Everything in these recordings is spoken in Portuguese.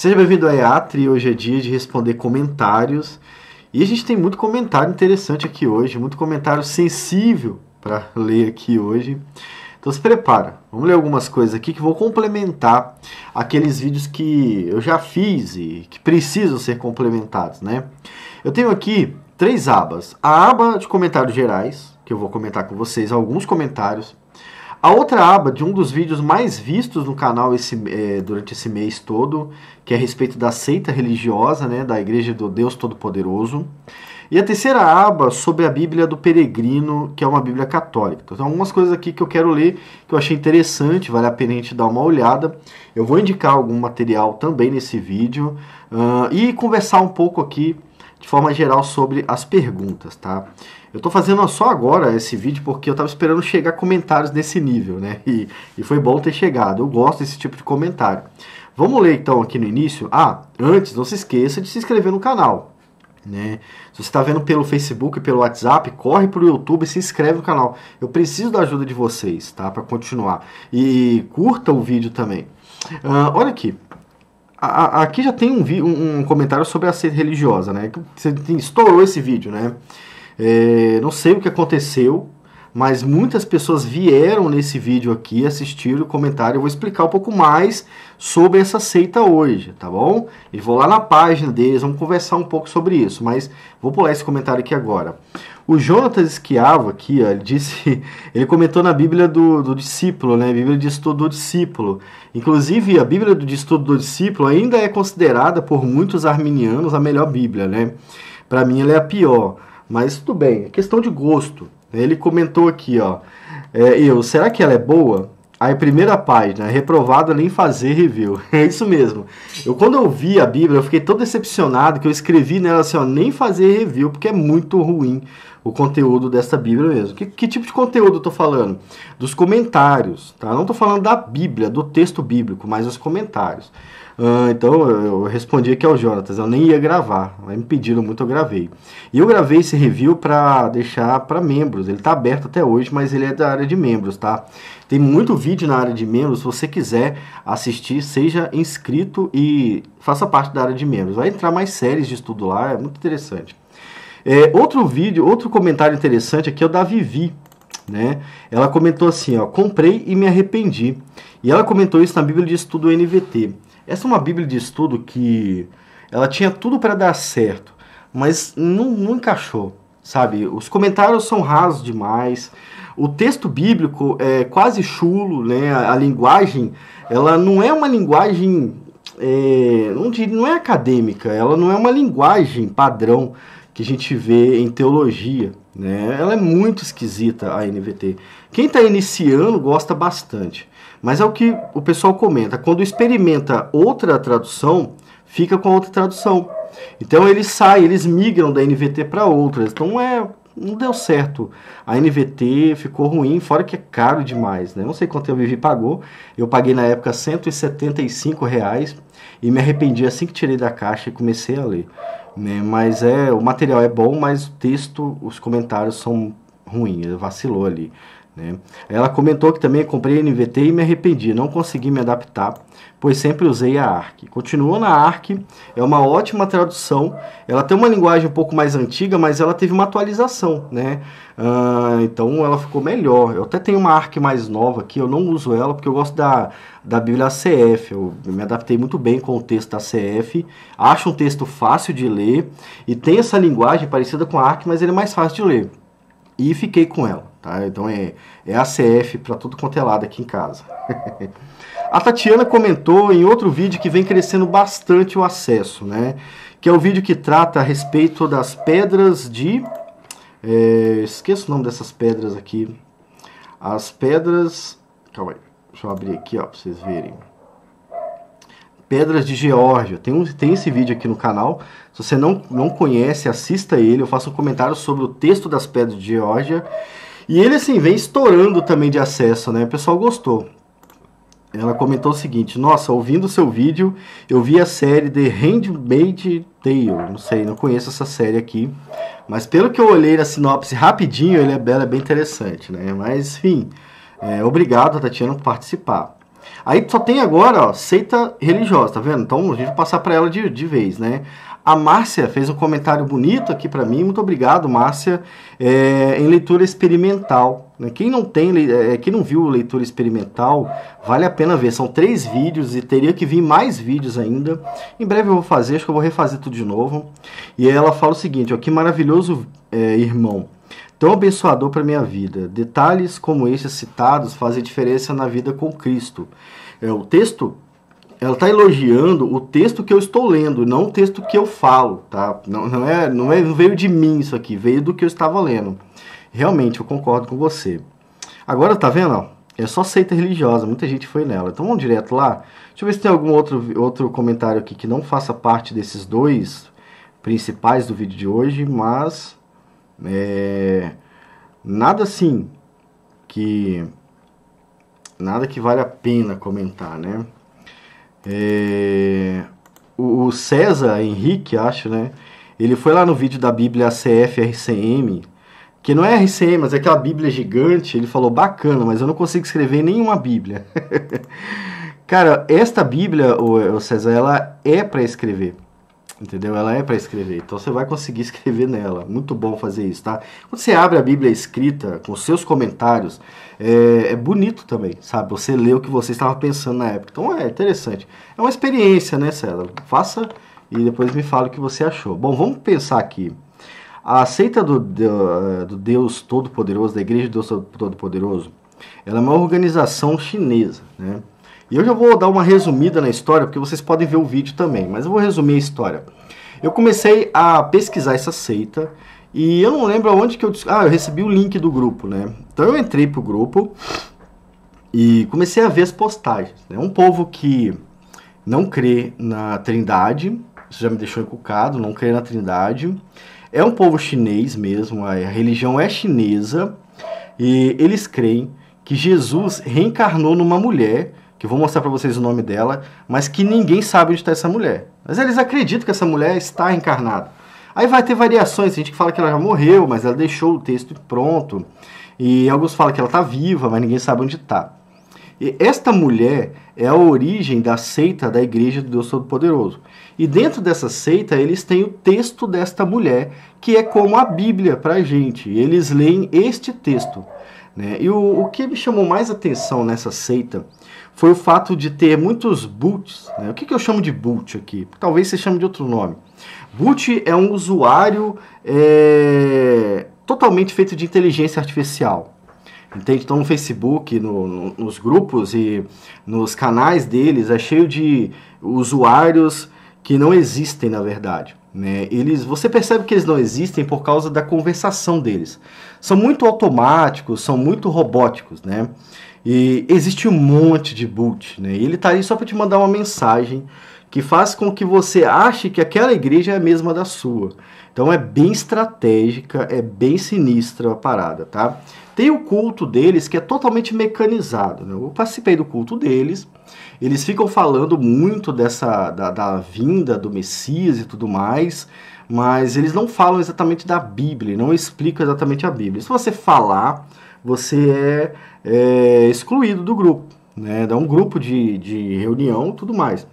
Seja bem-vindo à EATRI. Hoje é dia de responder comentários. E a gente tem muito comentário interessante aqui hoje, muito comentário sensível para ler aqui hoje. Então se prepara, vamos ler algumas coisas aqui que vão complementar aqueles vídeos que eu já fiz e que precisam ser complementados, né? Eu tenho aqui três abas. A aba de comentários gerais, que eu vou comentar com vocês alguns comentários a outra aba de um dos vídeos mais vistos no canal esse, é, durante esse mês todo, que é a respeito da seita religiosa, né, da Igreja do Deus Todo-Poderoso. E a terceira aba sobre a Bíblia do Peregrino, que é uma Bíblia católica. Então, algumas coisas aqui que eu quero ler, que eu achei interessante, vale a pena a gente dar uma olhada. Eu vou indicar algum material também nesse vídeo uh, e conversar um pouco aqui, de forma geral, sobre as perguntas, tá? Eu tô fazendo só agora esse vídeo porque eu tava esperando chegar comentários desse nível, né? E, e foi bom ter chegado. Eu gosto desse tipo de comentário. Vamos ler então aqui no início. Ah, antes, não se esqueça de se inscrever no canal. Né? Se você está vendo pelo Facebook, pelo WhatsApp, corre para o YouTube e se inscreve no canal. Eu preciso da ajuda de vocês, tá? Para continuar. E curta o vídeo também. Uh, olha aqui. A, a, aqui já tem um, um, um, comentário sobre a sede religiosa, né? Você tem, estourou esse vídeo, né? É, não sei o que aconteceu, mas muitas pessoas vieram nesse vídeo aqui assistir o comentário. Eu vou explicar um pouco mais sobre essa seita hoje, tá bom? E vou lá na página deles, vamos conversar um pouco sobre isso, mas vou pular esse comentário aqui agora. O Jonathan Esquiavo aqui, ó, ele disse, ele comentou na Bíblia do, do discípulo, né? Bíblia de estudo do discípulo. Inclusive, a Bíblia de estudo do discípulo ainda é considerada por muitos arminianos a melhor Bíblia, né? Para mim, ela é a pior mas tudo bem, é questão de gosto. Né? Ele comentou aqui, ó. É, eu, será que ela é boa? Aí, primeira página, reprovado nem fazer review. É isso mesmo. Eu, quando eu vi a Bíblia, eu fiquei tão decepcionado que eu escrevi nela assim, ó, nem fazer review, porque é muito ruim o conteúdo dessa Bíblia mesmo. Que, que tipo de conteúdo eu tô falando? Dos comentários, tá? não tô falando da Bíblia, do texto bíblico, mas os comentários. Ah, então eu respondi aqui ao Jonatas, eu nem ia gravar, me pediram muito, eu gravei. E eu gravei esse review para deixar para membros, ele está aberto até hoje, mas ele é da área de membros, tá? Tem muito vídeo na área de membros, se você quiser assistir, seja inscrito e faça parte da área de membros. Vai entrar mais séries de estudo lá, é muito interessante. É, outro vídeo, outro comentário interessante aqui é o da Vivi, né? Ela comentou assim, ó, comprei e me arrependi. E ela comentou isso na Bíblia de Estudo NVT. Essa é uma Bíblia de estudo que ela tinha tudo para dar certo, mas não, não encaixou, sabe? Os comentários são rasos demais, o texto bíblico é quase chulo, né? A, a linguagem, ela não é uma linguagem, é, não, não é acadêmica, ela não é uma linguagem padrão que a gente vê em teologia, né? Ela é muito esquisita a NVT. Quem está iniciando gosta bastante. Mas é o que o pessoal comenta, quando experimenta outra tradução, fica com a outra tradução. Então eles saem, eles migram da NVT para outras. Então é, não deu certo. A NVT ficou ruim, fora que é caro demais, né? Não sei quanto a Vivi pagou. Eu paguei na época 175 reais e me arrependi assim que tirei da caixa e comecei a ler. Né? Mas é, o material é bom, mas o texto, os comentários são ruins, vacilou ali. Né? Ela comentou que também comprei NVT e me arrependi, não consegui me adaptar, pois sempre usei a ARC. Continuou na ARC, é uma ótima tradução. Ela tem uma linguagem um pouco mais antiga, mas ela teve uma atualização, né? Ah, então ela ficou melhor. Eu até tenho uma ARC mais nova aqui, eu não uso ela porque eu gosto da, da Bíblia CF. Eu me adaptei muito bem com o texto da CF, acho um texto fácil de ler e tem essa linguagem parecida com a ARC, mas ele é mais fácil de ler e fiquei com ela, tá? Então é, é ACF para tudo quanto é lado aqui em casa. a Tatiana comentou em outro vídeo que vem crescendo bastante o acesso, né? Que é o vídeo que trata a respeito das pedras de... É, esqueço o nome dessas pedras aqui. As pedras... Calma aí, deixa eu abrir aqui, ó, pra vocês verem. Pedras de Geórgia. Tem, um, tem esse vídeo aqui no canal. Se você não, não conhece, assista ele. Eu faço um comentário sobre o texto das Pedras de Geórgia. E ele, assim, vem estourando também de acesso, né? O pessoal gostou. Ela comentou o seguinte: Nossa, ouvindo o seu vídeo, eu vi a série The Handmaid's Tale. Não sei, não conheço essa série aqui. Mas pelo que eu olhei na sinopse rapidinho, ele é, ela é bem interessante, né? Mas, enfim, é, obrigado, Tatiana, por participar. Aí só tem agora, ó, seita religiosa, tá vendo? Então a gente vai passar para ela de, de vez, né? A Márcia fez um comentário bonito aqui para mim, muito obrigado, Márcia, é, em leitura experimental. Né? Quem não tem, é, quem não viu leitura experimental, vale a pena ver. São três vídeos e teria que vir mais vídeos ainda. Em breve eu vou fazer, acho que eu vou refazer tudo de novo. E ela fala o seguinte: ó, que maravilhoso, é, irmão tão abençoador para minha vida. Detalhes como esses citados fazem diferença na vida com Cristo. É, o texto, ela está elogiando o texto que eu estou lendo, não o texto que eu falo, tá? Não, não, é, não, é, não veio de mim isso aqui, veio do que eu estava lendo. Realmente, eu concordo com você. Agora, tá vendo? É só seita religiosa, muita gente foi nela. Então vamos direto lá. Deixa eu ver se tem algum outro, outro comentário aqui que não faça parte desses dois principais do vídeo de hoje, mas é, nada assim que nada que vale a pena comentar, né? É, o César Henrique, acho, né? Ele foi lá no vídeo da Bíblia CFRCM que não é RCM, mas é aquela Bíblia gigante. Ele falou bacana, mas eu não consigo escrever nenhuma Bíblia. Cara, esta Bíblia, o César, ela é para escrever. Entendeu? Ela é para escrever. Então você vai conseguir escrever nela. Muito bom fazer isso, tá? Quando você abre a Bíblia escrita com seus comentários, é, é bonito também, sabe? Você lê o que você estava pensando na época. Então é interessante. É uma experiência, né, César? Faça e depois me fala o que você achou. Bom, vamos pensar aqui. A seita do, do, eh, do Deus Todo-Poderoso, da Igreja de Deus Todo-Poderoso, ela é uma organização chinesa, né? E eu já vou dar uma resumida na história, porque vocês podem ver o vídeo também, mas eu vou resumir a história. Eu comecei a pesquisar essa seita e eu não lembro onde que eu. Ah, eu recebi o link do grupo, né? Então eu entrei pro grupo e comecei a ver as postagens. É né? um povo que não crê na Trindade, isso já me deixou encucado, não crê na Trindade. É um povo chinês mesmo, a religião é chinesa e eles creem que Jesus reencarnou numa mulher que eu vou mostrar para vocês o nome dela, mas que ninguém sabe onde está essa mulher. Mas eles acreditam que essa mulher está encarnada. Aí vai ter variações, tem gente que fala que ela já morreu, mas ela deixou o texto pronto. E alguns falam que ela está viva, mas ninguém sabe onde está. E esta mulher é a origem da seita da Igreja do Deus Todo-Poderoso. E dentro dessa seita, eles têm o texto desta mulher, que é como a Bíblia para a gente. Eles leem este texto. Né? E o, o que me chamou mais atenção nessa seita foi o fato de ter muitos boots. Né? O que, que, eu chamo de boot aqui? Talvez você chame de outro nome. Boot é um usuário é, totalmente feito de inteligência artificial. Entende? Então no Facebook, no, no, nos grupos e nos canais deles é cheio de usuários que não existem na verdade. Né? Eles, você percebe que eles não existem por causa da conversação deles. São muito automáticos, são muito robóticos, né? E existe um monte de boot, né? E ele tá aí só para te mandar uma mensagem que faz com que você ache que aquela igreja é a mesma da sua. Então é bem estratégica, é bem sinistra a parada, tá? Tem o culto deles que é totalmente mecanizado. Né? Eu participei do culto deles. Eles ficam falando muito dessa da, da vinda do Messias e tudo mais, mas eles não falam exatamente da Bíblia, não explicam exatamente a Bíblia. Se você falar você é, é excluído do grupo, né? Dá um grupo de, de reunião, tudo mais.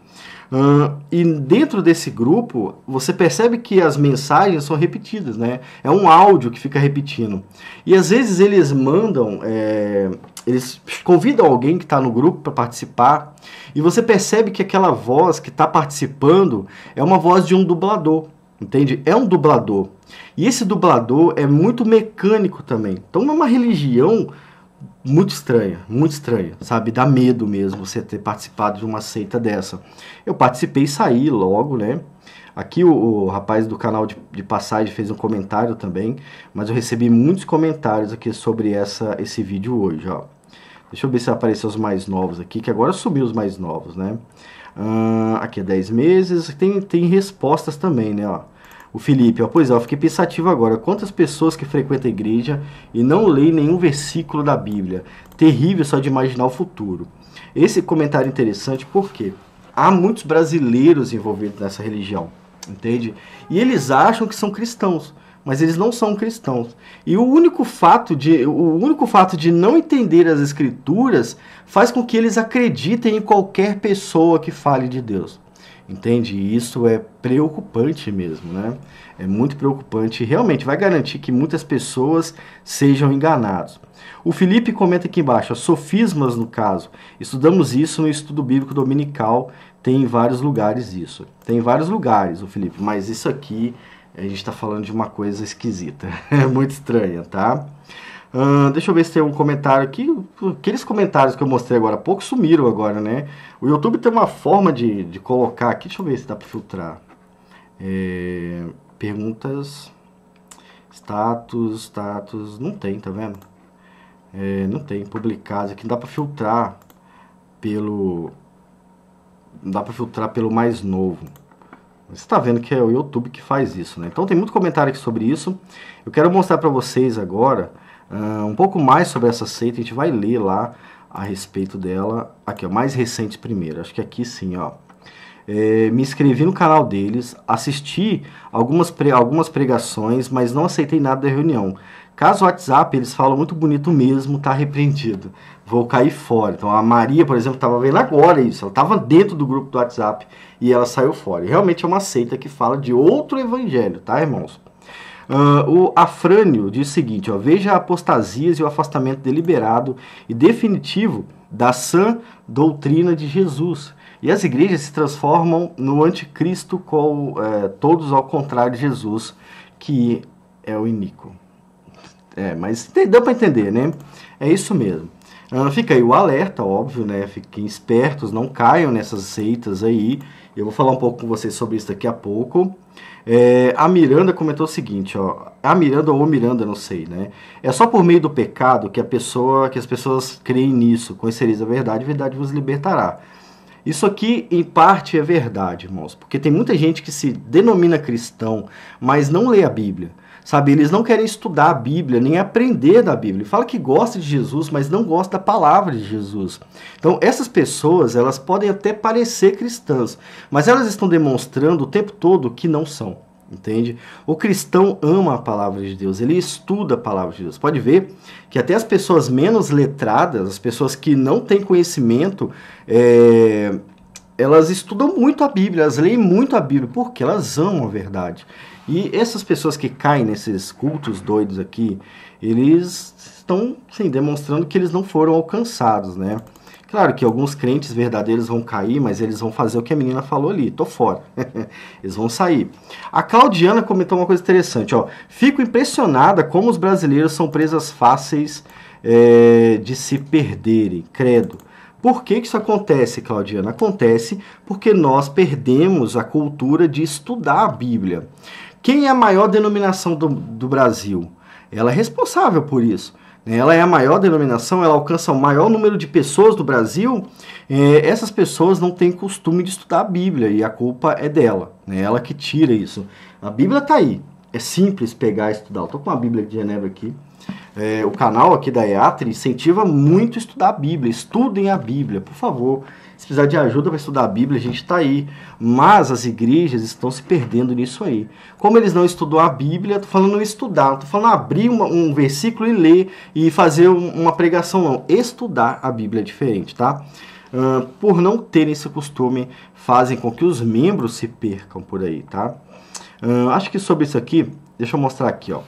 Uh, e dentro desse grupo, você percebe que as mensagens são repetidas, né? É um áudio que fica repetindo. E às vezes eles mandam, é, eles convidam alguém que está no grupo para participar, e você percebe que aquela voz que está participando é uma voz de um dublador entende? É um dublador. E esse dublador é muito mecânico também. Então é uma religião muito estranha, muito estranha, sabe? Dá medo mesmo você ter participado de uma seita dessa. Eu participei e saí logo, né? Aqui o, o rapaz do canal de, de, passagem fez um comentário também, mas eu recebi muitos comentários aqui sobre essa, esse vídeo hoje, ó. Deixa eu ver se apareceu os mais novos aqui, que agora subiu os mais novos, né? Uh, aqui é 10 meses, tem, tem respostas também, né, ó. O Felipe, ó, pois é, eu fiquei pensativo agora. Quantas pessoas que frequentam a igreja e não leem nenhum versículo da Bíblia? Terrível só de imaginar o futuro. Esse comentário é interessante porque há muitos brasileiros envolvidos nessa religião, entende? E eles acham que são cristãos, mas eles não são cristãos. E o único fato de, o único fato de não entender as escrituras faz com que eles acreditem em qualquer pessoa que fale de Deus entende? E isso é preocupante mesmo, né? É muito preocupante. Realmente vai garantir que muitas pessoas sejam enganadas. O Felipe comenta aqui embaixo, sofismas no caso. Estudamos isso no estudo bíblico dominical, tem em vários lugares isso. Tem em vários lugares, o Felipe, mas isso aqui a gente está falando de uma coisa esquisita, é muito estranha, tá? Uh, deixa eu ver se tem um comentário aqui. Aqueles comentários que eu mostrei agora há pouco sumiram agora, né? O YouTube tem uma forma de, de colocar aqui. Deixa eu ver se dá para filtrar. É, perguntas. Status, status. Não tem, tá vendo? É, não tem. Publicados aqui. Não dá para filtrar pelo. Não dá para filtrar pelo mais novo. Você está vendo que é o YouTube que faz isso, né? Então tem muito comentário aqui sobre isso. Eu quero mostrar para vocês agora uh, um pouco mais sobre essa seita, a gente vai ler lá a respeito dela. Aqui, ó, mais recente primeiro, acho que aqui sim, ó. É, me inscrevi no canal deles, assisti algumas, pre, algumas pregações, mas não aceitei nada da reunião. Caso o WhatsApp, eles falam muito bonito mesmo, tá repreendido. Vou cair fora. Então a Maria, por exemplo, estava vendo agora isso. Ela estava dentro do grupo do WhatsApp e ela saiu fora. E realmente é uma seita que fala de outro evangelho, tá, irmãos? Uh, o Afrânio diz o seguinte: ó, veja a apostasias e o afastamento deliberado e definitivo da sã doutrina de Jesus. E as igrejas se transformam no anticristo, com, é, todos ao contrário de Jesus, que é o iníquo. É, mas deu para entender, né? É isso mesmo. Uh, fica aí o alerta, óbvio, né? Fiquem espertos, não caiam nessas seitas aí. Eu vou falar um pouco com vocês sobre isso daqui a pouco. É, a Miranda comentou o seguinte, ó, a Miranda ou Miranda, não sei, né? É só por meio do pecado que a pessoa, que as pessoas creem nisso, conhecereis a verdade, a verdade vos libertará. Isso aqui, em parte, é verdade, irmãos, porque tem muita gente que se denomina cristão, mas não lê a Bíblia sabe? Eles não querem estudar a Bíblia, nem aprender da Bíblia. Fala que gosta de Jesus, mas não gosta da palavra de Jesus. Então, essas pessoas, elas podem até parecer cristãs, mas elas estão demonstrando o tempo todo que não são. Entende? O cristão ama a palavra de Deus, ele estuda a palavra de Deus. Pode ver que até as pessoas menos letradas, as pessoas que não têm conhecimento, é, elas estudam muito a Bíblia, elas leem muito a Bíblia, porque elas amam a verdade. E essas pessoas que caem nesses cultos doidos aqui, eles estão sim, demonstrando que eles não foram alcançados, né? Claro que alguns crentes verdadeiros vão cair, mas eles vão fazer o que a menina falou ali, tô fora. eles vão sair. A Claudiana comentou uma coisa interessante, ó. Fico impressionada como os brasileiros são presas fáceis é, de se perderem, credo. Por que, que isso acontece, Claudiana? Acontece porque nós perdemos a cultura de estudar a Bíblia. Quem é a maior denominação do, do Brasil? Ela é responsável por isso. Né? Ela é a maior denominação, ela alcança o maior número de pessoas do Brasil. É, essas pessoas não têm costume de estudar a Bíblia e a culpa é dela, né? ela que tira isso. A Bíblia está aí, é simples pegar e estudar. Estou com a Bíblia de Genebra aqui. É, o canal aqui da EATRI incentiva muito estudar a Bíblia. Estudem a Bíblia, por favor se precisar de ajuda para estudar a Bíblia, a gente está aí. Mas as igrejas estão se perdendo nisso aí. Como eles não estudou a Bíblia, estou falando estudar, não estou falando abrir uma, um versículo e ler e fazer uma pregação, não. Estudar a Bíblia é diferente, tá? Uh, por não terem esse costume, fazem com que os membros se percam por aí, tá? Uh, acho que sobre isso aqui, deixa eu mostrar aqui, ó.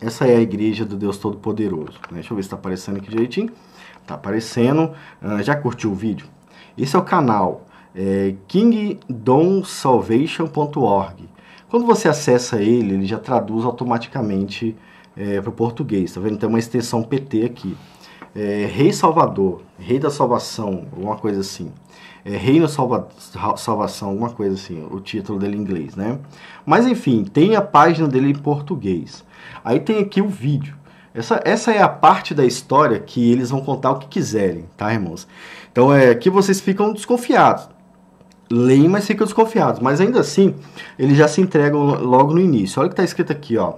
Essa é a igreja do Deus Todo-Poderoso. Né? Deixa eu ver se está aparecendo aqui direitinho. Está aparecendo. Uh, já curtiu o vídeo? Esse é o canal é, kingdomsalvation.org. Quando você acessa ele, ele já traduz automaticamente é, para o português. Tá vendo? Tem uma extensão PT aqui. É, Rei Salvador, Rei da Salvação, alguma coisa assim. É, Reino Salva Salvação, alguma coisa assim, o título dele em inglês, né? Mas enfim, tem a página dele em português. Aí tem aqui o vídeo. Essa, essa é a parte da história que eles vão contar o que quiserem, tá, irmãos? Então é que vocês ficam desconfiados. Leem, mas ficam desconfiados. Mas ainda assim, eles já se entregam logo no início. Olha o que está escrito aqui, ó.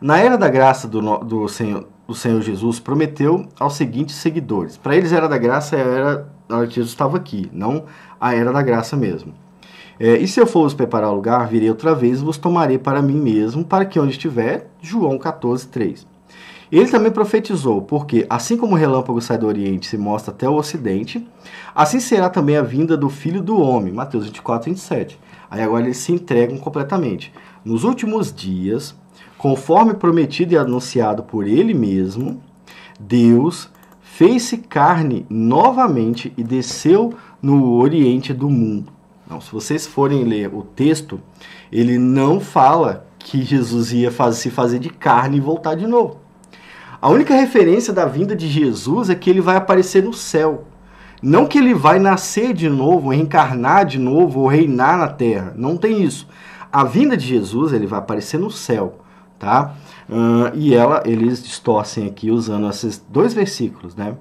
Na era da graça do, do, Senhor, do Senhor Jesus, prometeu aos seguintes seguidores. Para eles, era da graça é era a hora que Jesus estava aqui, não a era da graça mesmo. É, e se eu for vos preparar o lugar, virei outra vez e vos tomarei para mim mesmo, para que onde estiver, João 14, 3. Ele também profetizou, porque assim como o relâmpago sai do Oriente e se mostra até o Ocidente, assim será também a vinda do Filho do Homem, Mateus 24, 27. Aí agora eles se entregam completamente. Nos últimos dias, conforme prometido e anunciado por ele mesmo, Deus fez-se carne novamente e desceu no Oriente do mundo. Então, se vocês forem ler o texto, ele não fala que Jesus ia se fazer de carne e voltar de novo. A única referência da vinda de Jesus é que ele vai aparecer no céu. Não que ele vai nascer de novo, reencarnar de novo ou reinar na terra. Não tem isso. A vinda de Jesus, ele vai aparecer no céu, tá? Uh, e ela, eles distorcem aqui usando esses dois versículos, né?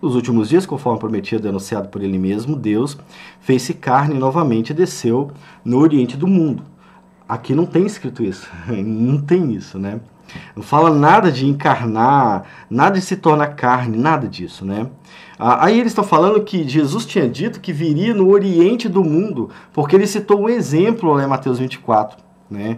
Nos últimos dias, conforme prometido e anunciado por ele mesmo, Deus fez-se carne novamente e desceu no oriente do mundo. Aqui não tem escrito isso, não tem isso, né? Não fala nada de encarnar, nada de se tornar carne, nada disso, né? Ah, aí eles estão falando que Jesus tinha dito que viria no oriente do mundo, porque ele citou um exemplo lá em Mateus 24, né?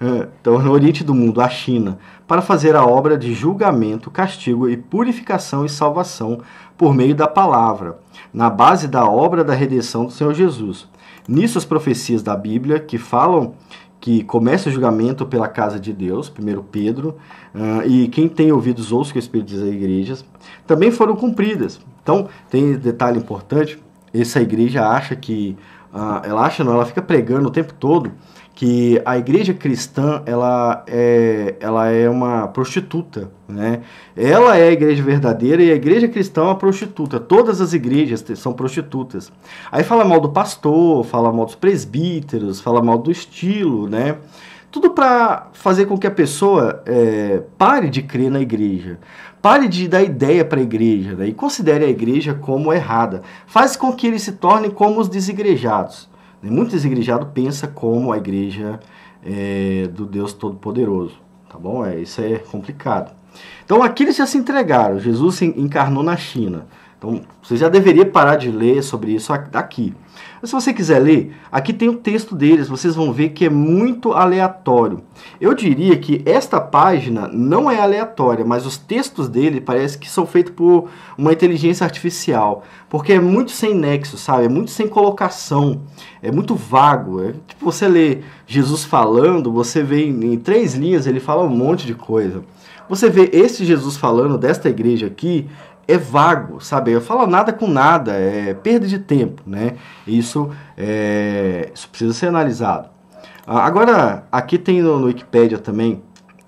Ah, então, no oriente do mundo, a China, para fazer a obra de julgamento, castigo e purificação e salvação por meio da palavra, na base da obra da redenção do Senhor Jesus. Nisso, as profecias da Bíblia que falam que começa o julgamento pela casa de Deus, primeiro Pedro, uh, e quem tem ouvidos ouça que o Espírito diz às igrejas, também foram cumpridas. Então, tem detalhe importante, essa igreja acha que, uh, ela acha não, ela fica pregando o tempo todo que a igreja cristã ela é, ela é uma prostituta, né? Ela é a igreja verdadeira e a igreja cristã é uma prostituta. Todas as igrejas são prostitutas. Aí fala mal do pastor, fala mal dos presbíteros, fala mal do estilo, né? Tudo para fazer com que a pessoa é, pare de crer na igreja, pare de dar ideia para a igreja né? e considere a igreja como errada. Faz com que eles se tornem como os desigrejados. Muito desigrejado pensa como a igreja é, do Deus Todo-Poderoso, tá bom? É, isso é complicado. Então aqui eles já se entregaram. Jesus se encarnou na China. Então, você já deveria parar de ler sobre isso aqui. Mas se você quiser ler, aqui tem o um texto deles, vocês vão ver que é muito aleatório. Eu diria que esta página não é aleatória, mas os textos dele parece que são feitos por uma inteligência artificial, porque é muito sem nexo, sabe? É muito sem colocação, é muito vago. É, tipo, você lê Jesus falando, você vê em, em três linhas ele fala um monte de coisa. Você vê esse Jesus falando desta igreja aqui, é vago, sabe? Eu falo nada com nada, é perda de tempo, né? Isso, é, isso precisa ser analisado. Ah, agora, aqui tem no, no Wikipedia também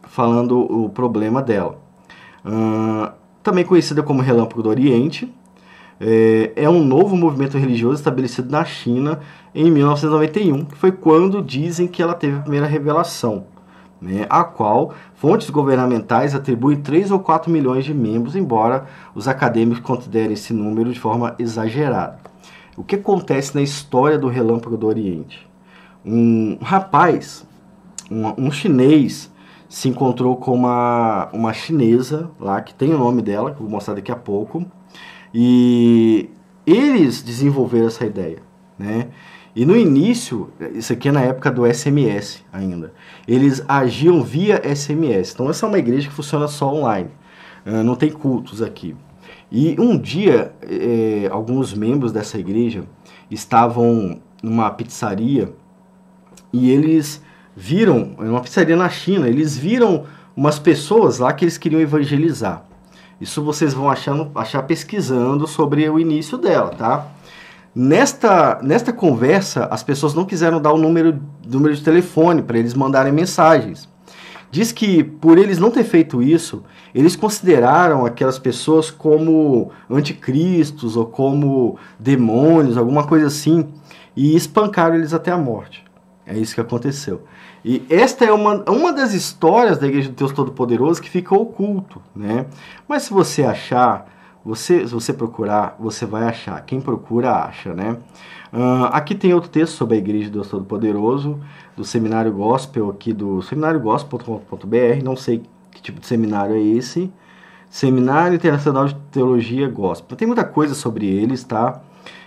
falando o problema dela. Uh, também conhecida como Relâmpago do Oriente, é, é, um novo movimento religioso estabelecido na China em 1991, que foi quando dizem que ela teve a primeira revelação né, a qual fontes governamentais atribuem 3 ou 4 milhões de membros, embora os acadêmicos considerem esse número de forma exagerada. O que acontece na história do relâmpago do Oriente? Um rapaz, um, um chinês, se encontrou com uma, uma chinesa lá, que tem o nome dela, que eu vou mostrar daqui a pouco, e eles desenvolveram essa ideia, né? E no início, isso aqui é na época do SMS ainda, eles agiam via SMS. Então essa é uma igreja que funciona só online, não tem cultos aqui. E um dia, eh, alguns membros dessa igreja estavam numa pizzaria e eles viram, é uma pizzaria na China, eles viram umas pessoas lá que eles queriam evangelizar. Isso vocês vão achando, achar pesquisando sobre o início dela, tá? Nesta, nesta conversa, as pessoas não quiseram dar o número, número de telefone para eles mandarem mensagens. Diz que, por eles não ter feito isso, eles consideraram aquelas pessoas como anticristos ou como demônios, alguma coisa assim, e espancaram eles até a morte. É isso que aconteceu. E esta é uma, uma das histórias da Igreja do Deus Todo-Poderoso que fica oculto, né? Mas se você achar você, se você procurar, você vai achar. Quem procura, acha, né? Uh, aqui tem outro texto sobre a Igreja de Deus Todo-Poderoso, do Seminário Gospel, aqui do seminariogospel.com.br. Não sei que tipo de seminário é esse. Seminário Internacional de Teologia Gospel. Tem muita coisa sobre eles, tá?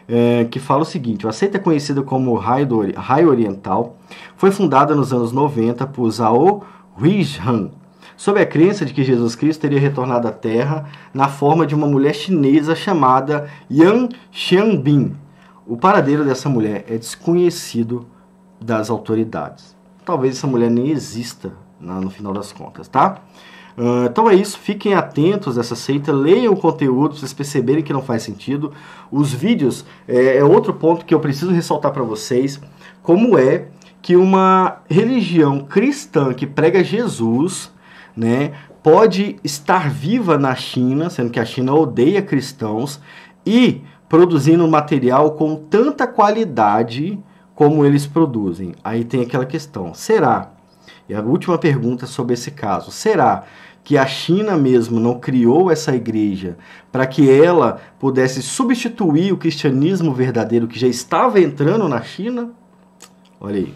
É, que fala o seguinte: a seita é conhecida como Raio Oriental foi fundada nos anos 90 por Zhao Huizhan, sob a crença de que Jesus Cristo teria retornado à Terra na forma de uma mulher chinesa chamada Yang Xianbin. O paradeiro dessa mulher é desconhecido das autoridades. Talvez essa mulher nem exista né, no final das contas, tá? Ah, então é isso, fiquem atentos a essa seita, leiam o conteúdo vocês perceberem que não faz sentido. Os vídeos é, é outro ponto que eu preciso ressaltar para vocês: como é que uma religião cristã que prega Jesus né, pode estar viva na China, sendo que a China odeia cristãos, e produzindo material com tanta qualidade como eles produzem. Aí tem aquela questão: será? E a última pergunta sobre esse caso: será que a China mesmo não criou essa igreja para que ela pudesse substituir o cristianismo verdadeiro que já estava entrando na China? Olha aí.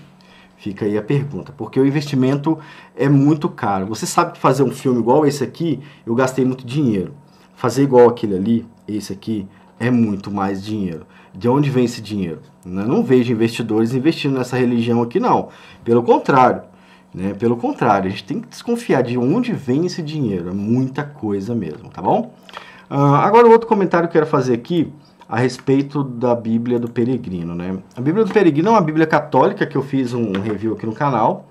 Fica aí a pergunta, porque o investimento é muito caro. Você sabe que fazer um filme igual esse aqui, eu gastei muito dinheiro. Fazer igual aquele ali, esse aqui, é muito mais dinheiro. De onde vem esse dinheiro? Eu né? não vejo investidores investindo nessa religião aqui, não. Pelo contrário, né? Pelo contrário, a gente tem que desconfiar de onde vem esse dinheiro. É muita coisa mesmo, tá bom? Uh, agora, outro comentário que eu quero fazer aqui a respeito da Bíblia do Peregrino. Né? A Bíblia do Peregrino é uma Bíblia católica que eu fiz um review aqui no canal.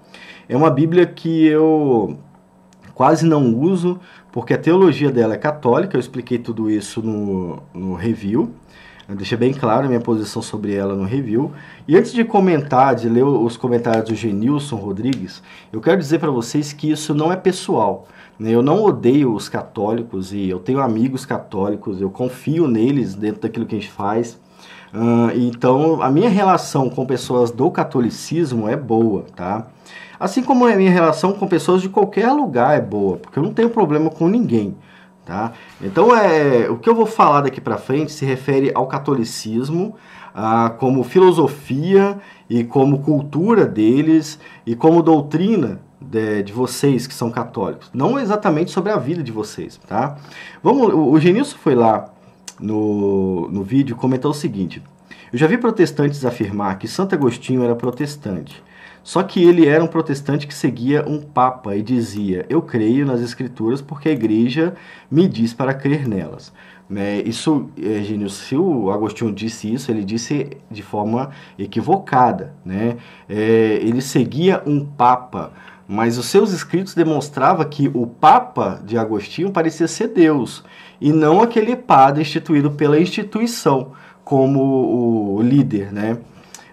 É uma Bíblia que eu quase não uso, porque a teologia dela é católica, eu expliquei tudo isso no, no review. Eu deixei bem claro minha posição sobre ela no review. E antes de comentar, de ler os comentários do Genilson Rodrigues, eu quero dizer para vocês que isso não é pessoal. Né? Eu não odeio os católicos e eu tenho amigos católicos, eu confio neles dentro daquilo que a gente faz. Uh, então, a minha relação com pessoas do catolicismo é boa, tá? Assim como a minha relação com pessoas de qualquer lugar é boa, porque eu não tenho problema com ninguém. Tá? Então, é, o que eu vou falar daqui para frente se refere ao catolicismo, ah, como filosofia e como cultura deles e como doutrina de, de, vocês que são católicos. Não exatamente sobre a vida de vocês, tá? Vamos, o, o Genilson foi lá no, no vídeo comentou o seguinte: Eu já vi protestantes afirmar que Santo Agostinho era protestante. Só que ele era um protestante que seguia um papa e dizia: Eu creio nas escrituras porque a igreja me diz para crer nelas. Né? Isso, eh, Gênio, se o Agostinho disse isso, ele disse de forma equivocada. Né? É, ele seguia um papa, mas os seus escritos demonstravam que o papa de Agostinho parecia ser Deus e não aquele padre instituído pela instituição como o líder. Né?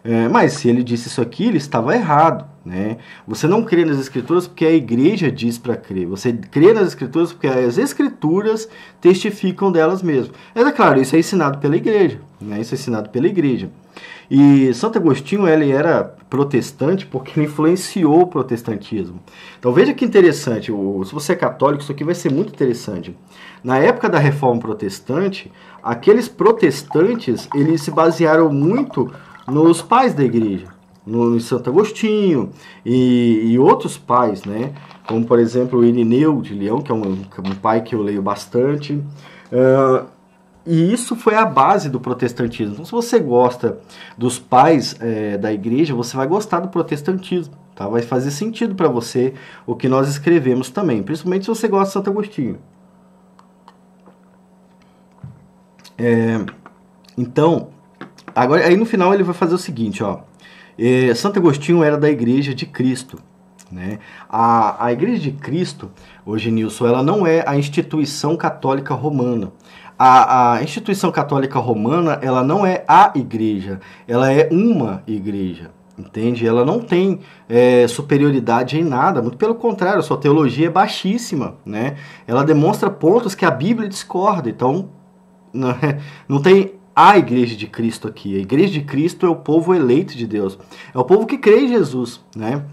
É, mas se ele disse isso aqui, ele estava errado. Né? Você não crê nas Escrituras porque a igreja diz para crer. Você crê nas Escrituras porque as Escrituras testificam delas mesmas. É claro, isso é ensinado pela igreja. Né? Isso é ensinado pela igreja. E Santo Agostinho ele era protestante porque ele influenciou o protestantismo. Então veja que interessante, se você é católico, isso aqui vai ser muito interessante. Na época da Reforma Protestante, aqueles protestantes eles se basearam muito nos pais da igreja, no, Santo Agostinho e, e, outros pais, né? Como, por exemplo, o Irineu de Leão, que é um, um pai que eu leio bastante. Uh, e isso foi a base do protestantismo. Então, se você gosta dos pais é, da igreja, você vai gostar do protestantismo. Tá? Vai fazer sentido para você o que nós escrevemos também, principalmente se você gosta de Santo Agostinho. É, então, Agora, aí no final ele vai fazer o seguinte, ó. É, Santo Agostinho era da Igreja de Cristo. Né? A, a Igreja de Cristo, hoje, Nilson, ela não é a instituição católica romana. A, a, instituição católica romana ela não é a igreja, ela é uma igreja, entende? Ela não tem é, superioridade em nada, muito pelo contrário, sua teologia é baixíssima, né? Ela demonstra pontos que a Bíblia discorda, então não, não tem a igreja de Cristo aqui. A igreja de Cristo é o povo eleito de Deus. É o povo que crê em Jesus, né?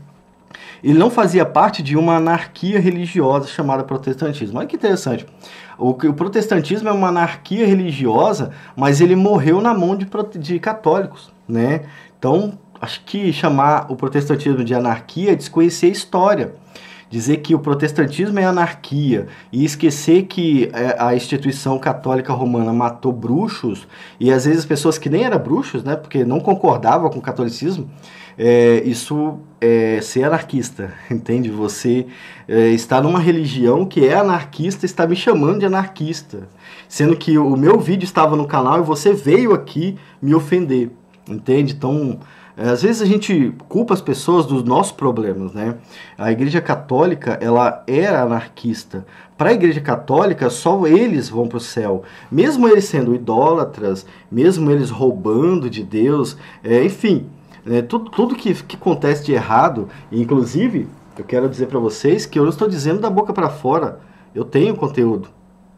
Ele não fazia parte de uma anarquia religiosa chamada protestantismo. Olha que interessante. O, o protestantismo é uma anarquia religiosa, mas ele morreu na mão de, de católicos, né? Então, acho que chamar o protestantismo de anarquia é desconhecer a história dizer que o protestantismo é anarquia e esquecer que é, a instituição católica romana matou bruxos e às vezes pessoas que nem eram bruxos, né, porque não concordavam com o catolicismo, é, isso é ser anarquista, entende? Você é, está numa religião que é anarquista, está me chamando de anarquista, sendo que o meu vídeo estava no canal e você veio aqui me ofender, entende? Então é, às vezes a gente culpa as pessoas dos nossos problemas, né? A Igreja Católica, ela era anarquista. Para a Igreja Católica, só eles vão para o céu. Mesmo eles sendo idólatras, mesmo eles roubando de Deus, é, enfim, é, né? tudo, tudo que, que acontece de errado, inclusive, eu quero dizer para vocês que eu não estou dizendo da boca para fora. Eu tenho conteúdo,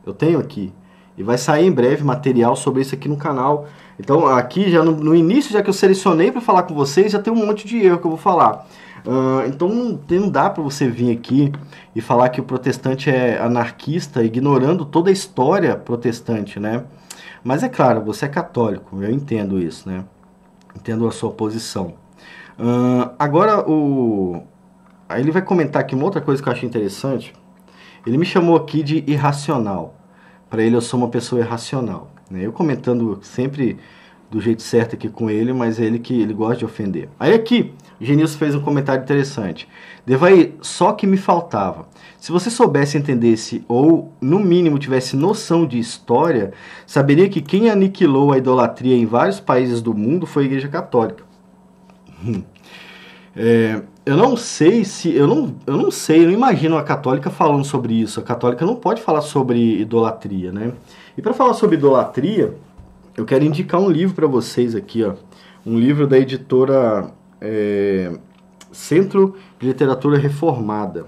eu tenho aqui. E vai sair em breve material sobre isso aqui no canal. Então aqui já no, no início, já que eu selecionei para falar com vocês, já tem um monte de erro que eu vou falar. Uh, então não, não dá para você vir aqui e falar que o protestante é anarquista, ignorando toda a história protestante, né? Mas é claro, você é católico, eu entendo isso, né? Entendo a sua posição. Uh, agora o aí ele vai comentar aqui uma outra coisa que eu achei interessante. Ele me chamou aqui de irracional. Para ele eu sou uma pessoa irracional. Né? Eu comentando sempre do jeito certo aqui com ele, mas é ele que ele gosta de ofender. Aí aqui, Genilson fez um comentário interessante. Devaí, só que me faltava. Se você soubesse, entendesse ou, no mínimo, tivesse noção de história, saberia que quem aniquilou a idolatria em vários países do mundo foi a Igreja Católica. Hum. É, eu não sei se. Eu não, eu não sei, eu não imagino a católica falando sobre isso. A católica não pode falar sobre idolatria, né? E para falar sobre idolatria, eu quero indicar um livro para vocês aqui, ó. Um livro da editora é, Centro de Literatura Reformada,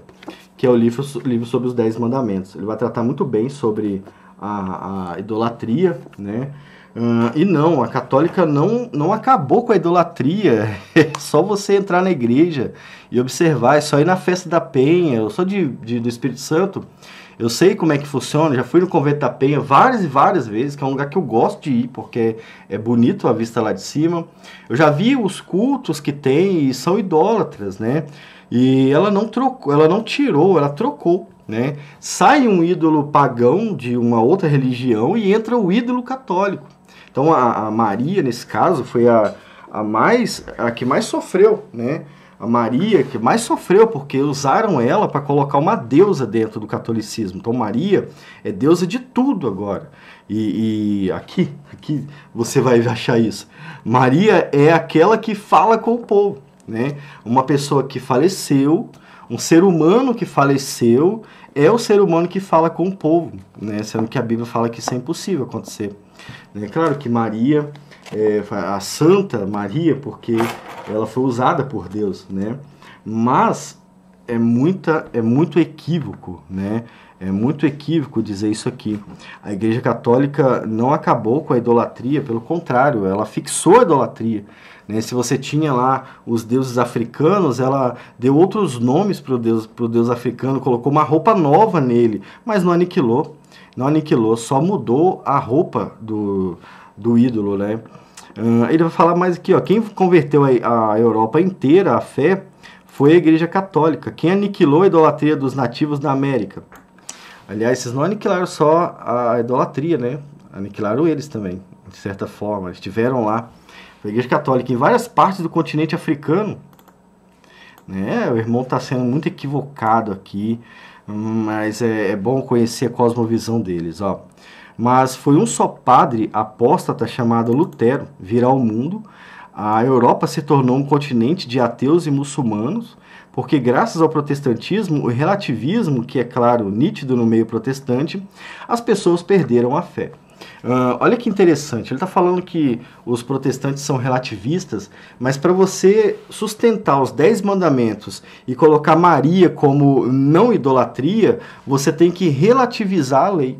que é o livro, livro sobre os Dez Mandamentos. Ele vai tratar muito bem sobre a, a idolatria, né? Uh, e não, a católica não, não acabou com a idolatria. É só você entrar na igreja e observar, é só ir na festa da Penha. Eu sou de, de, do Espírito Santo, eu sei como é que funciona. Já fui no convento da Penha várias e várias vezes, que é um lugar que eu gosto de ir, porque é bonito a vista lá de cima. Eu já vi os cultos que tem e são idólatras, né? E ela não trocou, ela não tirou, ela trocou. Né? Sai um ídolo pagão de uma outra religião e entra o ídolo católico. Então a, a Maria, nesse caso, foi a, a mais a que mais sofreu, né? A Maria que mais sofreu porque usaram ela para colocar uma deusa dentro do catolicismo. Então Maria é deusa de tudo agora. E, e, aqui, aqui você vai achar isso. Maria é aquela que fala com o povo, né? Uma pessoa que faleceu, um ser humano que faleceu é o ser humano que fala com o povo, né? Sendo que a Bíblia fala que isso é impossível acontecer. Né? Claro que Maria, é, a Santa Maria, porque ela foi usada por Deus, né? Mas é, muita, é muito equívoco, né? É muito equívoco dizer isso aqui. A Igreja Católica não acabou com a idolatria, pelo contrário, ela fixou a idolatria. Né? Se você tinha lá os deuses africanos, ela deu outros nomes para o deus, deus africano, colocou uma roupa nova nele, mas não aniquilou não aniquilou, só mudou a roupa do, do ídolo, né? Uh, ele vai falar mais aqui, ó, quem converteu a, a Europa inteira à fé foi a Igreja Católica, quem aniquilou a idolatria dos nativos da América. Aliás, vocês não aniquilaram só a idolatria, né? Aniquilaram eles também, de certa forma. Eles estiveram lá. A Igreja Católica em várias partes do continente africano. Né? O irmão está sendo muito equivocado aqui mas é, é bom conhecer a cosmovisão deles. Ó. Mas foi um só padre apóstata chamado Lutero virar ao mundo. A Europa se tornou um continente de ateus e muçulmanos, porque graças ao protestantismo, o relativismo, que é claro nítido no meio protestante, as pessoas perderam a fé. Uh, olha que interessante, ele está falando que os protestantes são relativistas, mas para você sustentar os Dez Mandamentos e colocar Maria como não idolatria, você tem que relativizar a lei.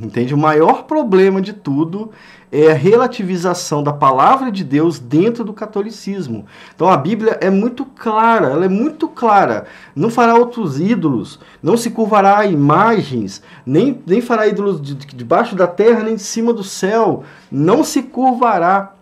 Entende? O maior problema de tudo é a relativização da palavra de Deus dentro do catolicismo. Então a Bíblia é muito clara, ela é muito clara. Não fará outros ídolos, não se curvará a imagens, nem, nem fará ídolos debaixo de da terra, nem de cima do céu. Não se curvará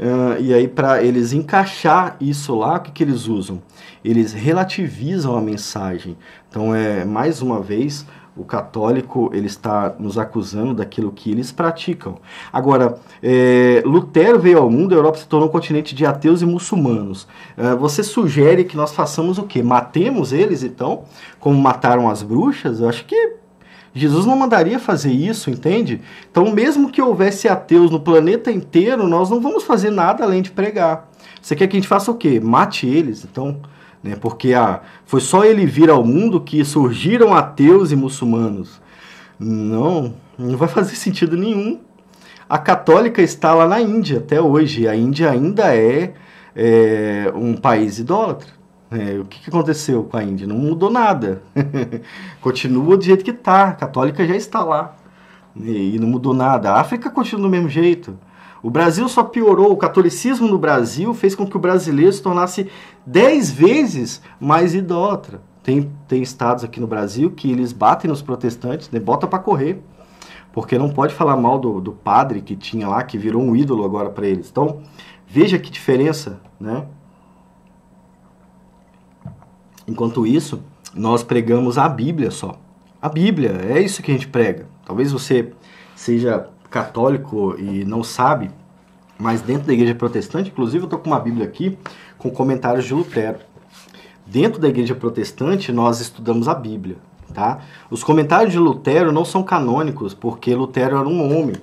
Uh, e aí, para eles encaixar isso lá, o que, que eles usam? Eles relativizam a mensagem. Então, é mais uma vez, o católico ele está nos acusando daquilo que eles praticam. Agora, é, Lutero veio ao mundo, a Europa se tornou um continente de ateus e muçulmanos. Ah, você sugere que nós façamos o quê? Matemos eles, então? Como mataram as bruxas? Eu acho que Jesus não mandaria fazer isso, entende? Então, mesmo que houvesse ateus no planeta inteiro, nós não vamos fazer nada além de pregar. Você quer que a gente faça o quê? Mate eles, então, né? Porque ah, foi só ele vir ao mundo que surgiram ateus e muçulmanos. Não, não vai fazer sentido nenhum. A católica está lá na Índia até hoje. A Índia ainda é, é um país idólatra. É, o que, que aconteceu com a Índia? Não mudou nada. continua do jeito que está. A católica já está lá. E, e não mudou nada. A África continua do mesmo jeito. O Brasil só piorou. O catolicismo no Brasil fez com que o brasileiro se tornasse dez vezes mais idólatra. Tem, tem estados aqui no Brasil que eles batem nos protestantes, né, bota para correr. Porque não pode falar mal do, do padre que tinha lá, que virou um ídolo agora para eles. Então, veja que diferença, né? Enquanto isso, nós pregamos a Bíblia só. A Bíblia, é isso que a gente prega. Talvez você seja católico e não sabe, mas dentro da igreja protestante, inclusive eu estou com uma Bíblia aqui com comentários de Lutero. Dentro da igreja protestante, nós estudamos a Bíblia. Tá? Os comentários de Lutero não são canônicos, porque Lutero era um homem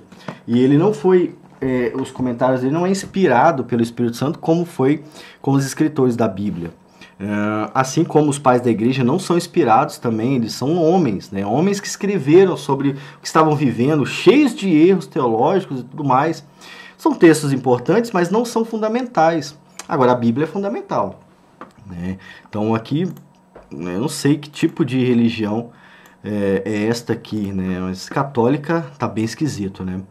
e ele não foi. É, os comentários dele não é inspirado pelo Espírito Santo como foi com os escritores da Bíblia. É, assim como os pais da igreja não são inspirados também, eles são homens, né? homens que escreveram sobre o que estavam vivendo, cheios de erros teológicos e tudo mais. São textos importantes, mas não são fundamentais. Agora, a Bíblia é fundamental. Né? Então, aqui, né, eu não sei que tipo de religião é, é esta aqui, né? mas católica tá bem esquisito. Né?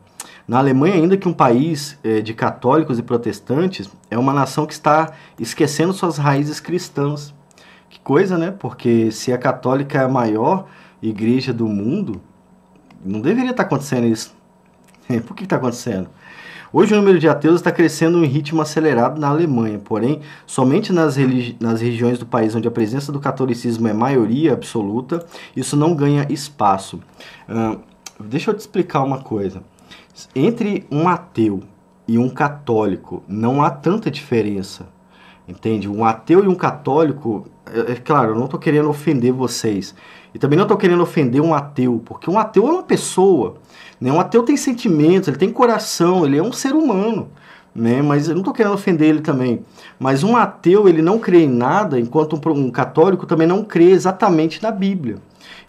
Na Alemanha, ainda que um país eh, de católicos e protestantes, é uma nação que está esquecendo suas raízes cristãs. Que coisa, né? Porque se a católica é a maior igreja do mundo, não deveria estar tá acontecendo isso. Por que está acontecendo? Hoje o número de ateus está crescendo em ritmo acelerado na Alemanha, porém, somente nas, nas regiões do país onde a presença do catolicismo é maioria absoluta, isso não ganha espaço. Uh, deixa eu te explicar uma coisa. Entre um ateu e um católico não há tanta diferença, entende? Um ateu e um católico, é, é claro, eu não estou querendo ofender vocês. E também não estou querendo ofender um ateu, porque um ateu é uma pessoa. Né? Um ateu tem sentimentos, ele tem coração, ele é um ser humano. Né? Mas eu não estou querendo ofender ele também. Mas um ateu ele não crê em nada, enquanto um, um católico também não crê exatamente na Bíblia.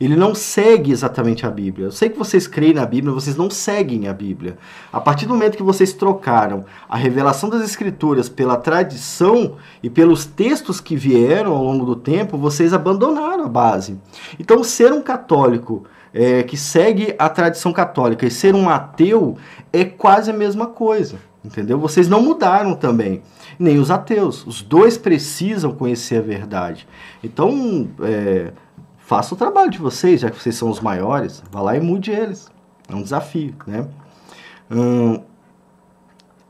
Ele não segue exatamente a Bíblia. Eu sei que vocês creem na Bíblia, vocês não seguem a Bíblia. A partir do momento que vocês trocaram a revelação das Escrituras pela tradição e pelos textos que vieram ao longo do tempo, vocês abandonaram a base. Então, ser um católico é, que segue a tradição católica e ser um ateu é quase a mesma coisa. Entendeu? Vocês não mudaram também, nem os ateus. Os dois precisam conhecer a verdade. Então, é, faça o trabalho de vocês, já que vocês são os maiores, vá lá e mude eles. É um desafio, né? Hum,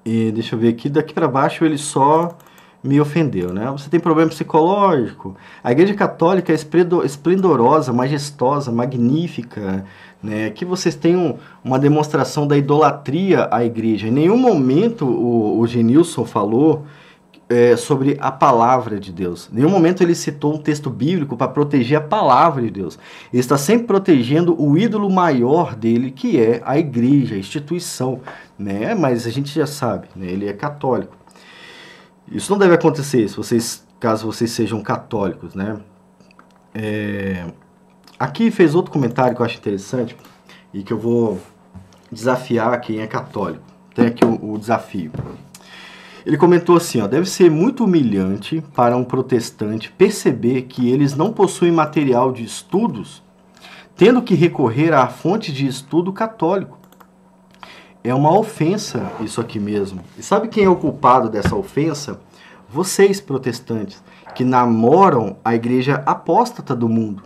e deixa eu ver aqui, daqui para baixo ele só me ofendeu, né? Você tem problema psicológico. A Igreja Católica é esplendorosa, majestosa, magnífica, né? Que vocês tenham uma demonstração da idolatria à Igreja. Em nenhum momento o, o Genilson falou é, sobre a palavra de Deus. Em nenhum momento ele citou um texto bíblico para proteger a palavra de Deus. Ele está sempre protegendo o ídolo maior dele, que é a igreja, a instituição. Né? Mas a gente já sabe, né? ele é católico. Isso não deve acontecer se vocês, caso vocês sejam católicos. Né? É... Aqui fez outro comentário que eu acho interessante e que eu vou desafiar quem é católico. Tem aqui o, o desafio. Ele comentou assim, ó, deve ser muito humilhante para um protestante perceber que eles não possuem material de estudos, tendo que recorrer à fonte de estudo católico. É uma ofensa isso aqui mesmo. E sabe quem é o culpado dessa ofensa? Vocês protestantes que namoram a igreja apóstata do mundo.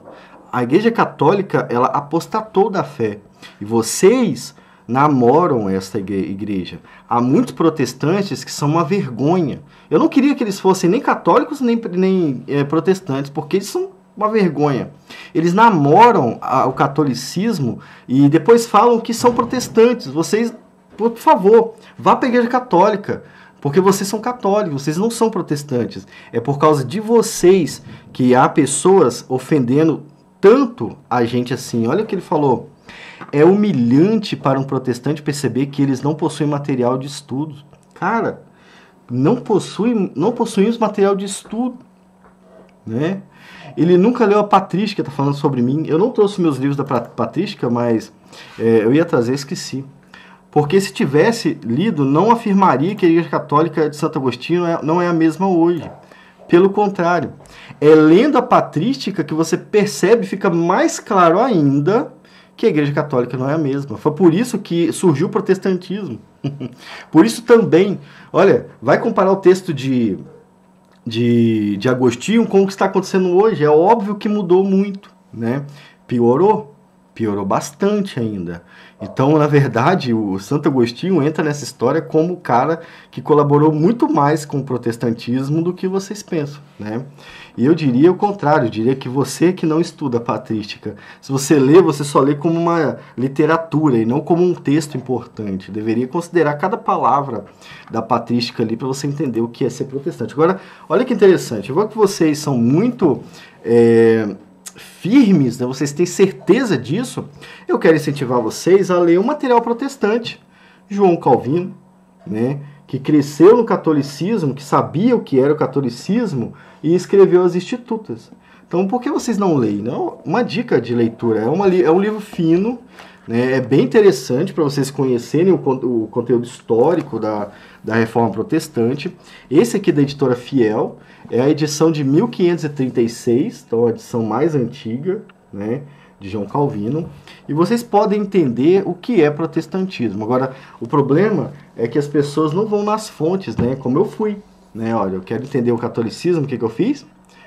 A igreja católica, ela apostatou da fé. E vocês namoram esta igreja. Há muitos protestantes que são uma vergonha. Eu não queria que eles fossem nem católicos nem, nem é, protestantes, porque eles são uma vergonha. Eles namoram a, o catolicismo e depois falam que são protestantes. Vocês, por favor, vá para a igreja católica. Porque vocês são católicos, vocês não são protestantes. É por causa de vocês que há pessoas ofendendo tanto a gente assim. Olha o que ele falou é humilhante para um protestante perceber que eles não possuem material de estudo. Cara, não possuem, não possuímos material de estudo, né? Ele nunca leu a Patrística, está falando sobre mim. Eu não trouxe meus livros da Patrística, mas é, eu ia trazer, esqueci. Porque se tivesse lido, não afirmaria que a Igreja Católica de Santo Agostinho não é, é a mesma hoje. Pelo contrário, é lendo a patrística que você percebe, fica mais claro ainda que a Igreja Católica não é a mesma. Foi por isso que surgiu o protestantismo. por isso também, olha, vai comparar o texto de, de, de Agostinho com o que está acontecendo hoje. É óbvio que mudou muito, né? Piorou, piorou bastante ainda. Então, na verdade, o Santo Agostinho entra nessa história como o cara que colaborou muito mais com o protestantismo do que vocês pensam, né? E eu diria o contrário, eu diria que você que não estuda a patrística, se você lê, você só lê como uma literatura e não como um texto importante. Deveria considerar cada palavra da patrística ali para você entender o que é ser protestante. Agora, olha que interessante, vou que vocês são muito... É firmes, né, vocês têm certeza disso, eu quero incentivar vocês a ler o um material protestante, João Calvino, né, que cresceu no catolicismo, que sabia o que era o catolicismo e escreveu as Institutas. Então, por que vocês não leem? Não, né? uma dica de leitura, é, uma, é um livro fino, né, é bem interessante para vocês conhecerem o, o conteúdo histórico da, da Reforma Protestante. Esse aqui é da editora Fiel, é a edição de 1536, então a edição mais antiga, né? de João Calvino, e vocês podem entender o que é protestantismo. Agora, o problema é que as pessoas não vão nas fontes, né? Como eu fui, né? Olha, eu quero entender o catolicismo, o que, que eu fiz?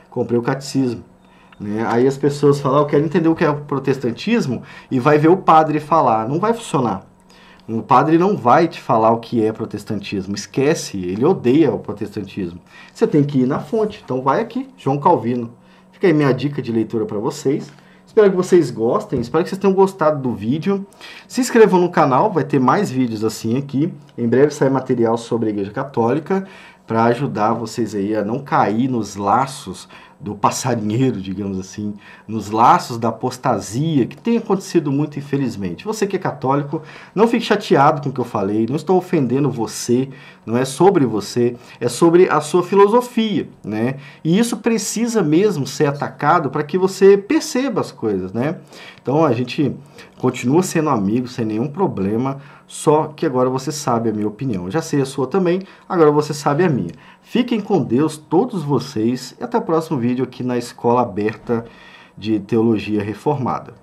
Comprei o catecismo. Né? Aí as pessoas falam, ah, eu quero entender o que é o protestantismo, e vai ver o padre falar. Não vai funcionar. O padre não vai te falar o que é protestantismo. Esquece, ele odeia o protestantismo. Você tem que ir na fonte. Então vai aqui, João Calvino. Fica aí minha dica de leitura para vocês. Espero que vocês gostem, espero que vocês tenham gostado do vídeo. Se inscrevam no canal, vai ter mais vídeos assim aqui. Em breve sai material sobre a Igreja Católica para ajudar vocês aí a não cair nos laços do passarinheiro, digamos assim, nos laços da apostasia, que tem acontecido muito, infelizmente. Você que é católico, não fique chateado com o que eu falei, não estou ofendendo você, não é sobre você, é sobre a sua filosofia, né? E isso precisa mesmo ser atacado para que você perceba as coisas, né? Então a gente continua sendo amigo sem nenhum problema, só que agora você sabe a minha opinião. Eu já sei a sua também, agora você sabe a minha. Fiquem com Deus, todos vocês, e até o próximo vídeo aqui na Escola Aberta de Teologia Reformada.